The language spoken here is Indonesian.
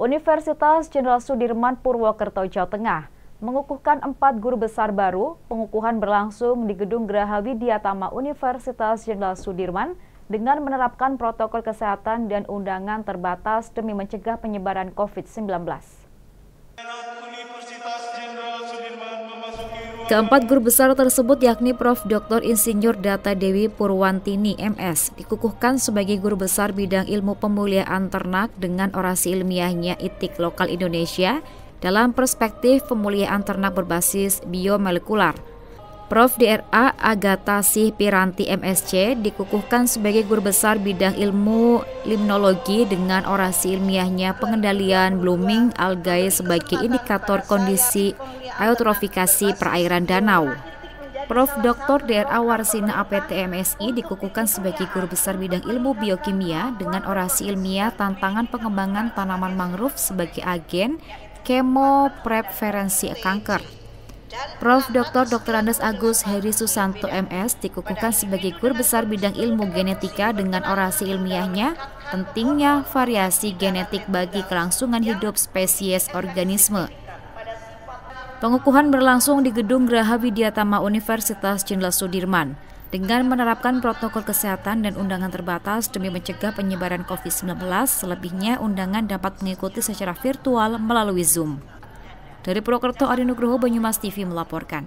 Universitas Jenderal Sudirman Purwokerto, Jawa Tengah mengukuhkan empat guru besar baru. Pengukuhan berlangsung di Gedung Geraha Widyatama Universitas Jenderal Sudirman dengan menerapkan protokol kesehatan dan undangan terbatas demi mencegah penyebaran COVID-19. Keempat guru besar tersebut yakni Prof. Dr. Insinyur Data Dewi Purwantini MS dikukuhkan sebagai guru besar bidang ilmu pemuliaan ternak dengan orasi ilmiahnya Itik Lokal Indonesia dalam perspektif pemuliaan ternak berbasis biomolekular Prof. DRA Agatha Sih Piranti MSC dikukuhkan sebagai guru besar bidang ilmu limnologi dengan orasi ilmiahnya pengendalian blooming algae sebagai indikator kondisi eutrofikasi perairan danau. Prof. Dr. DRA Warsina APT MSI dikukuhkan sebagai guru besar bidang ilmu biokimia dengan orasi ilmiah tantangan pengembangan tanaman mangrove sebagai agen kemopreferensi kanker. Prof. Dr. Dr. Andes Agus Heri Susanto MS dikukuhkan sebagai guru besar bidang ilmu genetika dengan orasi ilmiahnya pentingnya variasi genetik bagi kelangsungan hidup spesies organisme. Pengukuhan berlangsung di Gedung Graha Widyatama Universitas Jenderal Sudirman dengan menerapkan protokol kesehatan dan undangan terbatas demi mencegah penyebaran COVID-19, selebihnya undangan dapat mengikuti secara virtual melalui Zoom. Dari Purwokerto, Ari Nugroho, Banyumas TV melaporkan.